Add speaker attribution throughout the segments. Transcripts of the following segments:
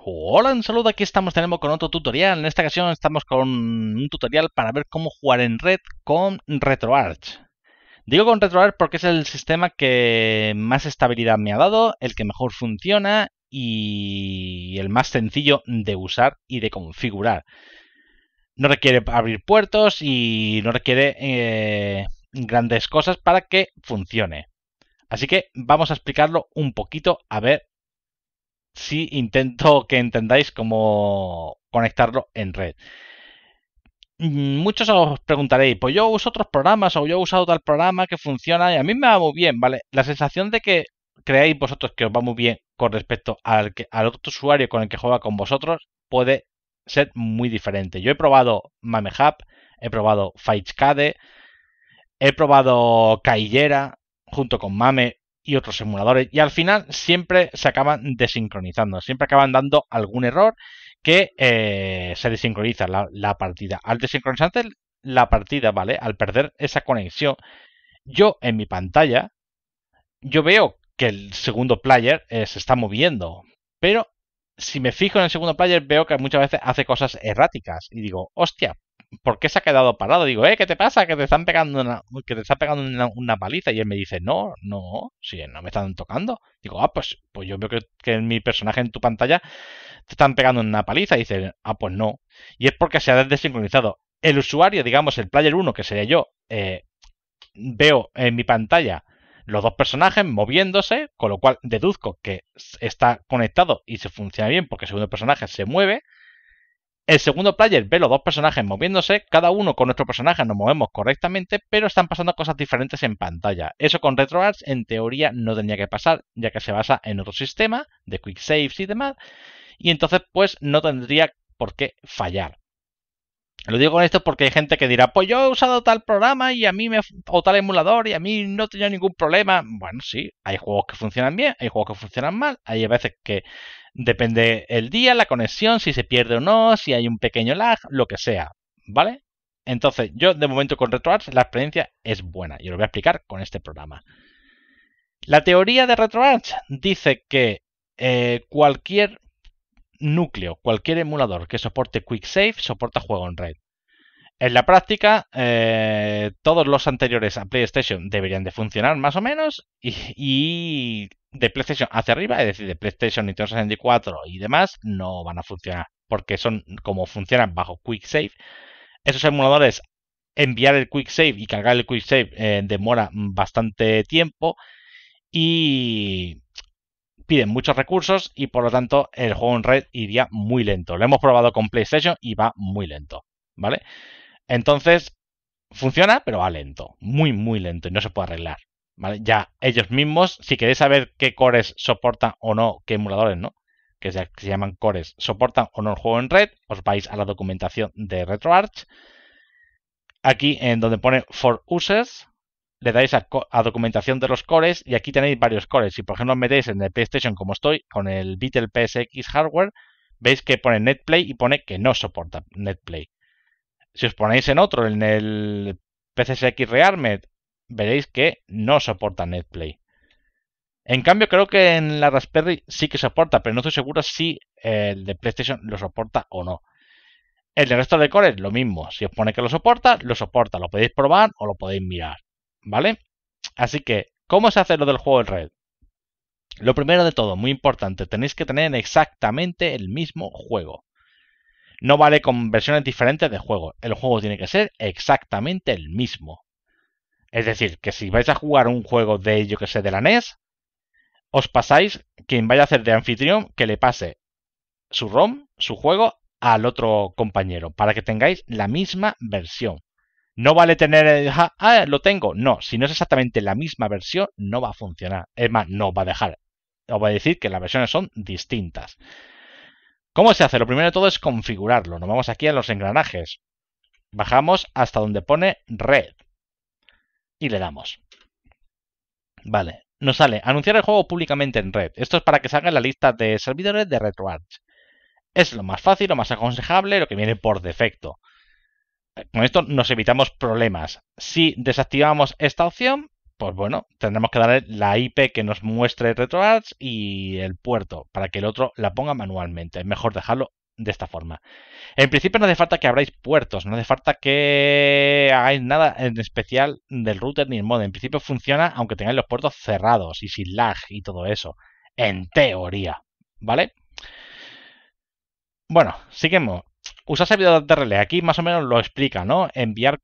Speaker 1: Hola, un saludo, aquí estamos tenemos con otro tutorial. En esta ocasión estamos con un tutorial para ver cómo jugar en red con RetroArch. Digo con RetroArch porque es el sistema que más estabilidad me ha dado, el que mejor funciona y el más sencillo de usar y de configurar. No requiere abrir puertos y no requiere eh, grandes cosas para que funcione. Así que vamos a explicarlo un poquito a ver sí intento que entendáis cómo conectarlo en red. Mm, muchos os preguntaréis, pues yo uso otros programas o yo he usado tal programa que funciona y a mí me va muy bien, ¿vale? La sensación de que creáis vosotros que os va muy bien con respecto al, que, al otro usuario con el que juega con vosotros puede ser muy diferente. Yo he probado MameHub, he probado Fightcade, he probado Caillera junto con Mame y otros emuladores. Y al final siempre se acaban desincronizando, siempre acaban dando algún error que eh, se desincroniza la, partida. Al desincronizarse la partida, ¿vale? Al perder esa conexión, yo en mi pantalla, yo veo que el segundo player eh, se está moviendo, pero si me fijo en el segundo player veo que muchas veces hace cosas erráticas y digo, hostia, ¿por qué se ha quedado parado? Digo, eh, ¿qué te pasa? Que te están pegando una, que te está pegando una, paliza. Y él me dice, no, no, si no me están tocando. Digo, ah, pues, pues yo veo que, en mi personaje en tu pantalla te están pegando una paliza. Y dice, ah, pues no. Y es porque se ha desincronizado. El usuario, digamos, el player 1, que sería yo, eh, veo en mi pantalla los dos personajes moviéndose, con lo cual deduzco que está conectado y se funciona bien porque el segundo personaje se mueve el segundo player ve los dos personajes moviéndose, cada uno con nuestro personaje nos movemos correctamente, pero están pasando cosas diferentes en pantalla. Eso con RetroArch en teoría no tenía que pasar, ya que se basa en otro sistema de quick saves y demás, y entonces pues no tendría por qué fallar. Lo digo con esto porque hay gente que dirá, pues yo he usado tal programa y a mí me o tal emulador y a mí no tenía ningún problema. Bueno, sí, hay juegos que funcionan bien, hay juegos que funcionan mal, hay veces que Depende el día, la conexión, si se pierde o no, si hay un pequeño lag, lo que sea, ¿vale? Entonces, yo de momento con RetroArch la experiencia es buena y lo voy a explicar con este programa. La teoría de RetroArch dice que eh, cualquier núcleo, cualquier emulador que soporte QuickSave soporta juego en red. En la práctica, eh, todos los anteriores a PlayStation deberían de funcionar más o menos y, de PlayStation hacia arriba, es decir, de PlayStation, y 64 y demás, no van a funcionar porque son como funcionan bajo Quick Save. Esos emuladores, enviar el Quick Save y cargar el Quick Save eh, demora bastante tiempo y piden muchos recursos y por lo tanto el juego en red iría muy lento. Lo hemos probado con PlayStation y va muy lento, ¿vale? Entonces, funciona, pero va lento, muy, muy lento y no se puede arreglar. Ya ellos mismos, si queréis saber qué cores soportan o no, qué emuladores, ¿no? Que se, llaman cores, soportan o no el juego en red, os vais a la documentación de RetroArch. Aquí en donde pone for users, le dais a, documentación de los cores y aquí tenéis varios cores. Si por ejemplo metéis en el PlayStation como estoy, con el Beatle PSX Hardware, veis que pone NetPlay y pone que no soporta NetPlay. Si os ponéis en otro, en el PCSX Rearmed, veréis que no soporta NetPlay. En cambio, creo que en la Raspberry sí que soporta, pero no estoy seguro si eh, el de PlayStation lo soporta o no. El de resto de cores, lo mismo. Si os pone que lo soporta, lo soporta. Lo podéis probar o lo podéis mirar. ¿Vale? Así que, ¿cómo se hace lo del juego en red? Lo primero de todo, muy importante, tenéis que tener exactamente el mismo juego. No vale con versiones diferentes de juego. El juego tiene que ser exactamente el mismo. Es decir, que si vais a jugar un juego de, ello que sé, de la NES, os pasáis, quien vaya a hacer de anfitrión, que le pase su ROM, su juego, al otro compañero, para que tengáis la misma versión. No vale tener, el, ah, lo tengo. No, si no es exactamente la misma versión, no va a funcionar. Es más, no va a dejar. Os va a decir que las versiones son distintas. ¿Cómo se hace? Lo primero de todo es configurarlo. Nos vamos aquí a los engranajes. Bajamos hasta donde pone red. Y le damos. Vale. Nos sale anunciar el juego públicamente en red. Esto es para que salga en la lista de servidores de RetroArch. Es lo más fácil, lo más aconsejable, lo que viene por defecto. Con esto nos evitamos problemas. Si desactivamos esta opción, pues bueno, tendremos que darle la IP que nos muestre RetroArch y el puerto para que el otro la ponga manualmente. Es mejor dejarlo de esta forma. En principio no hace falta que abráis puertos, no hace falta que hagáis nada en especial del router ni el modem. En principio funciona aunque tengáis los puertos cerrados y sin lag y todo eso. En teoría, ¿vale? Bueno, seguimos. Usar servidor de relé. Aquí más o menos lo explica, ¿no? Enviar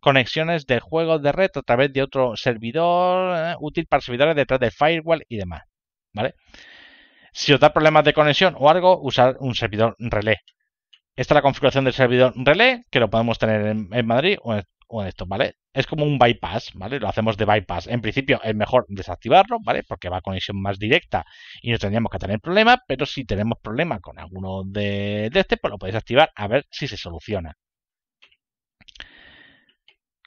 Speaker 1: conexiones de juegos de red a través de otro servidor eh, útil para servidores detrás del firewall y demás. ¿Vale? Si os da problemas de conexión o algo, usar un servidor relé. Esta es la configuración del servidor relé, que lo podemos tener en, en Madrid o en, esto, ¿vale? Es como un bypass, ¿vale? Lo hacemos de bypass. En principio es mejor desactivarlo, ¿vale? Porque va a conexión más directa y no tendríamos que tener problemas, pero si tenemos problemas con alguno de, este, pues lo podéis activar a ver si se soluciona.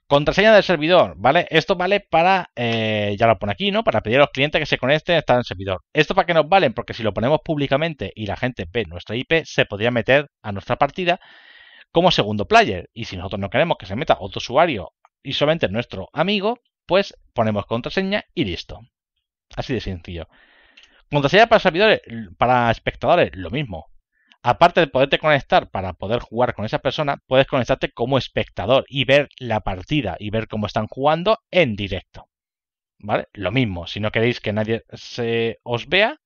Speaker 1: Contraseña del servidor, ¿vale? Esto vale para, eh, ya lo pone aquí, ¿no? Para pedir a los clientes que se conecten a estar en el servidor. ¿Esto para que nos valen? Porque si lo ponemos públicamente y la gente ve nuestra IP, se podría meter a nuestra partida como segundo player. Y si nosotros no queremos que se meta otro usuario y solamente nuestro amigo, pues ponemos contraseña y listo. Así de sencillo. Contraseña para servidores, para espectadores, lo mismo. Aparte de poderte conectar para poder jugar con esa persona, puedes conectarte como espectador y ver la partida y ver cómo están jugando en directo. ¿Vale? Lo mismo, si no queréis que nadie se os vea,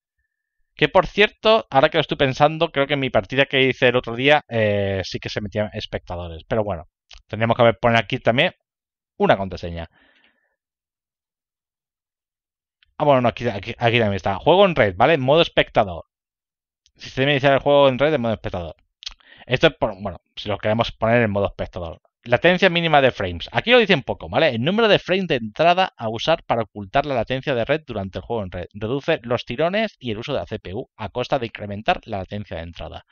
Speaker 1: que por cierto, ahora que lo estoy pensando, creo que en mi partida que hice el otro día eh, sí que se metían espectadores. Pero bueno, tendríamos que poner aquí también una contraseña. Ah, bueno, aquí, también está. Juego en red, ¿vale? Modo espectador. si Sistema iniciar el juego en red en modo espectador. Esto es, por, bueno, si lo queremos poner en modo espectador. Latencia mínima de frames. Aquí lo dicen poco, ¿vale? El número de frames de entrada a usar para ocultar la latencia de red durante el juego en red. Reduce los tirones y el uso de la CPU a costa de incrementar la latencia de entrada.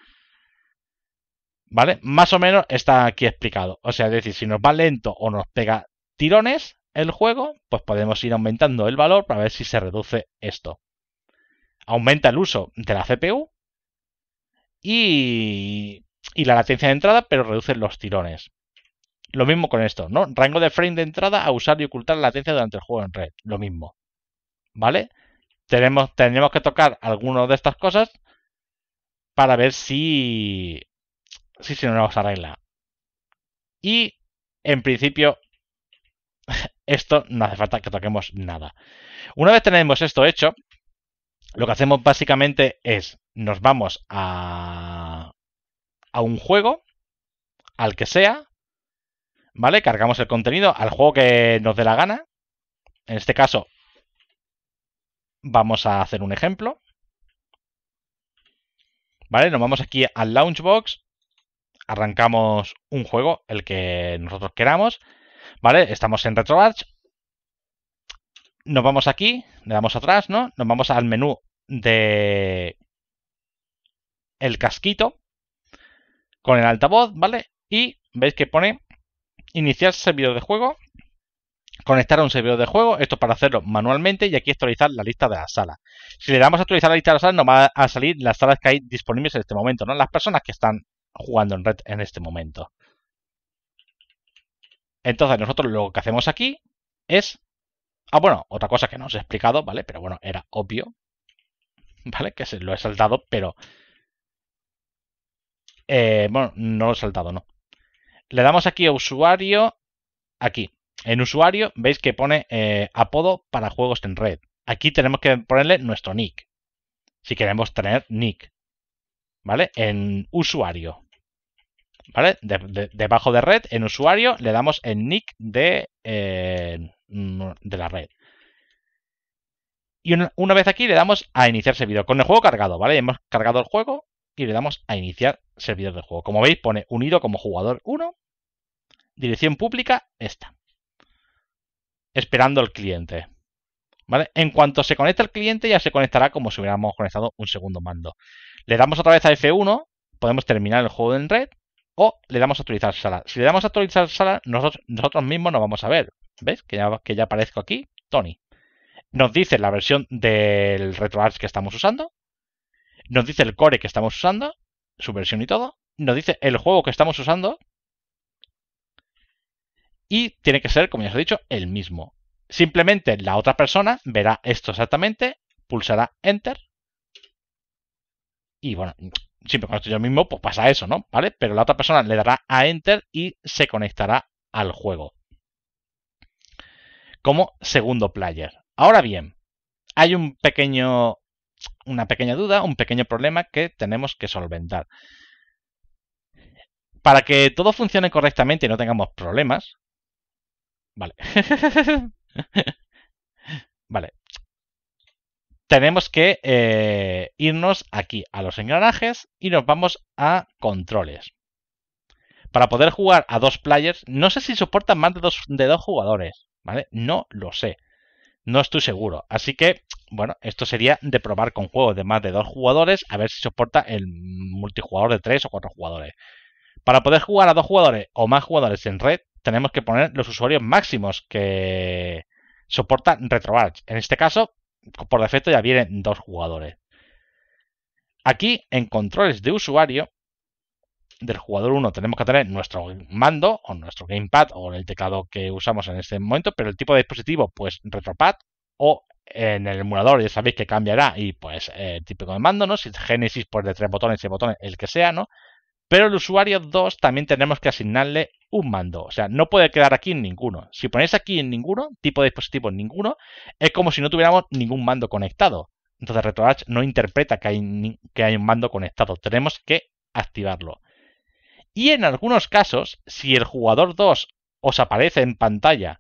Speaker 1: ¿Vale? Más o menos está aquí explicado. O sea, es decir, si nos va lento o nos pega tirones el juego, pues podemos ir aumentando el valor para ver si se reduce esto. Aumenta el uso de la CPU y la latencia de entrada, pero reduce los tirones. Lo mismo con esto, ¿no? Rango de frame de entrada a usar y ocultar la latencia durante el juego en red. Lo mismo. ¿Vale? Tenemos, que tocar algunas de estas cosas para ver si, si se nos arregla. Y en principio, esto no hace falta que toquemos nada. Una vez tenemos esto hecho, lo que hacemos básicamente es nos vamos a, a un juego, al que sea, ¿Vale? Cargamos el contenido al juego que nos dé la gana. En este caso, vamos a hacer un ejemplo. ¿Vale? Nos vamos aquí al Launchbox. Arrancamos un juego, el que nosotros queramos. ¿Vale? Estamos en RetroArch. Nos vamos aquí, le damos atrás, ¿no? Nos vamos al menú de el casquito con el altavoz, ¿vale? Y veis que pone iniciar servidor de juego, conectar a un servidor de juego, esto para hacerlo manualmente y aquí actualizar la lista de la salas. Si le damos a actualizar la lista de la salas nos va a salir las salas que hay disponibles en este momento, no las personas que están jugando en red en este momento. Entonces nosotros lo que hacemos aquí es... Ah, bueno, otra cosa que no os he explicado, ¿vale? Pero bueno, era obvio, ¿vale? Que se lo he saltado, pero... Eh, bueno, no lo he saltado, no le damos aquí a usuario, aquí. En usuario veis que pone eh, apodo para juegos en red. Aquí tenemos que ponerle nuestro nick. Si queremos tener nick. ¿Vale? En usuario. ¿Vale? debajo de red, en usuario, le damos el nick de, eh, de la red. Y una, vez aquí le damos a iniciar servidor. Con el juego cargado, ¿vale? Hemos cargado el juego y le damos a iniciar servidor de juego. Como veis, pone unido como jugador 1, dirección pública, esta. Esperando al cliente. En cuanto se conecta el cliente, ya se conectará como si hubiéramos conectado un segundo mando. Le damos otra vez a F1, podemos terminar el juego en red, o le damos a actualizar sala. Si le damos a actualizar sala, nosotros, nosotros mismos nos vamos a ver. ¿Ves? Que ya, que ya aparezco aquí, Tony. Nos dice la versión del RetroArch que estamos usando, nos dice el core que estamos usando, su versión y todo. Nos dice el juego que estamos usando. Y tiene que ser, como ya os he dicho, el mismo. Simplemente la otra persona verá esto exactamente, pulsará Enter. Y bueno, siempre cuando estoy yo mismo, pues pasa eso, ¿no? ¿Vale? Pero la otra persona le dará a Enter y se conectará al juego. Como segundo player. Ahora bien, hay un pequeño una pequeña duda, un pequeño problema que tenemos que solventar. Para que todo funcione correctamente y no tengamos problemas. Vale. vale. Tenemos que eh, irnos aquí a los engranajes y nos vamos a controles. Para poder jugar a dos players, no sé si soportan más de dos, de dos jugadores, ¿vale? No lo sé no estoy seguro. Así que, bueno, esto sería de probar con juegos de más de dos jugadores, a ver si soporta el multijugador de tres o cuatro jugadores. Para poder jugar a dos jugadores o más jugadores en red, tenemos que poner los usuarios máximos que soporta RetroArch. En este caso, por defecto ya vienen dos jugadores. Aquí, en controles de usuario, del jugador 1 tenemos que tener nuestro mando o nuestro gamepad o el teclado que usamos en este momento, pero el tipo de dispositivo, pues retropad o en el emulador ya sabéis que cambiará y pues el eh, típico de mando, ¿no? Si Genesis pues de tres botones, seis botones, el que sea, ¿no? Pero el usuario 2 también tenemos que asignarle un mando, o sea, no puede quedar aquí en ninguno. Si ponéis aquí en ninguno, tipo de dispositivo en ninguno, es como si no tuviéramos ningún mando conectado. Entonces RetroArch no interpreta que hay, que hay un mando conectado, tenemos que activarlo. Y en algunos casos, si el jugador 2 os aparece en pantalla,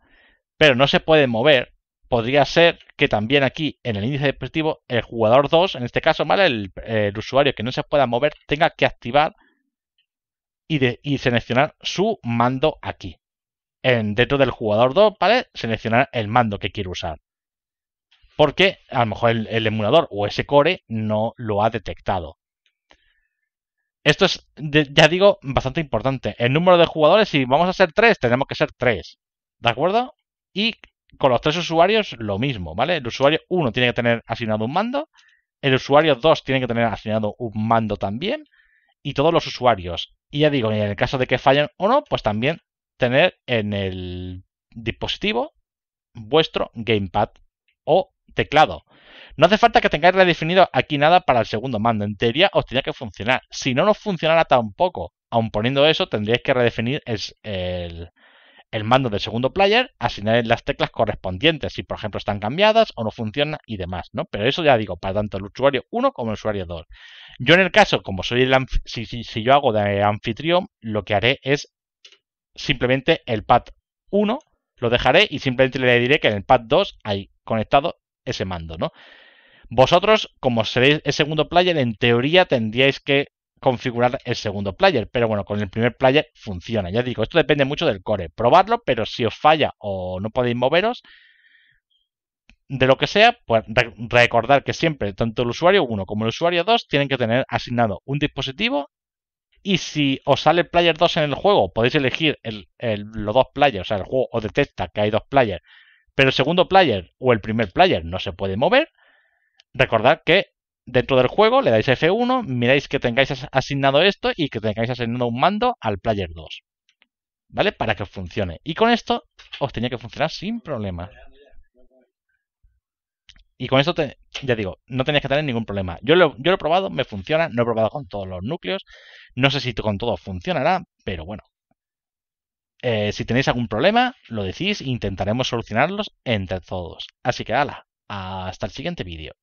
Speaker 1: pero no se puede mover, podría ser que también aquí en el índice deportivo el jugador 2, en este caso, El, usuario que no se pueda mover tenga que activar y, de, seleccionar su mando aquí. En, dentro del jugador 2, ¿vale? Seleccionar el mando que quiere usar. Porque a lo mejor el emulador o ese core no lo ha detectado. Esto es, ya digo, bastante importante. El número de jugadores, si vamos a ser tres, tenemos que ser tres. ¿De acuerdo? Y con los tres usuarios, lo mismo, ¿vale? El usuario uno tiene que tener asignado un mando. El usuario dos tiene que tener asignado un mando también. Y todos los usuarios. Y ya digo, en el caso de que fallen o no, pues también tener en el dispositivo vuestro gamepad o teclado. No hace falta que tengáis redefinido aquí nada para el segundo mando. En teoría os tenía que funcionar. Si no nos funcionara tampoco, aun poniendo eso, tendríais que redefinir el, el, mando del segundo player, asignar las teclas correspondientes, si por ejemplo están cambiadas o no funcionan y demás, ¿no? Pero eso ya digo, para tanto el usuario 1 como el usuario 2. Yo en el caso, como soy el si, yo hago de anfitrión, lo que haré es simplemente el pad 1 lo dejaré y simplemente le diré que en el pad 2 hay conectado ese mando, ¿no? Vosotros, como seréis el segundo player, en teoría tendríais que configurar el segundo player, pero bueno, con el primer player funciona. Ya digo, esto depende mucho del core. Probadlo, pero si os falla o no podéis moveros, de lo que sea, pues recordar que siempre tanto el usuario 1 como el usuario 2 tienen que tener asignado un dispositivo y si os sale el player 2 en el juego, podéis elegir los dos players, o sea, el juego os detecta que hay dos players, pero el segundo player o el primer player no se puede mover Recordad que dentro del juego le dais F1, miráis que tengáis asignado esto y que tengáis asignado un mando al player 2. ¿Vale? Para que funcione. Y con esto os tenía que funcionar sin problema. Y con esto, ya digo, no tenéis que tener ningún problema. Yo lo, he probado, me funciona, no he probado con todos los núcleos. No sé si con todos funcionará, pero bueno. Eh, si tenéis algún problema, lo decís, intentaremos solucionarlos entre todos. Así que, ala, hasta el siguiente vídeo.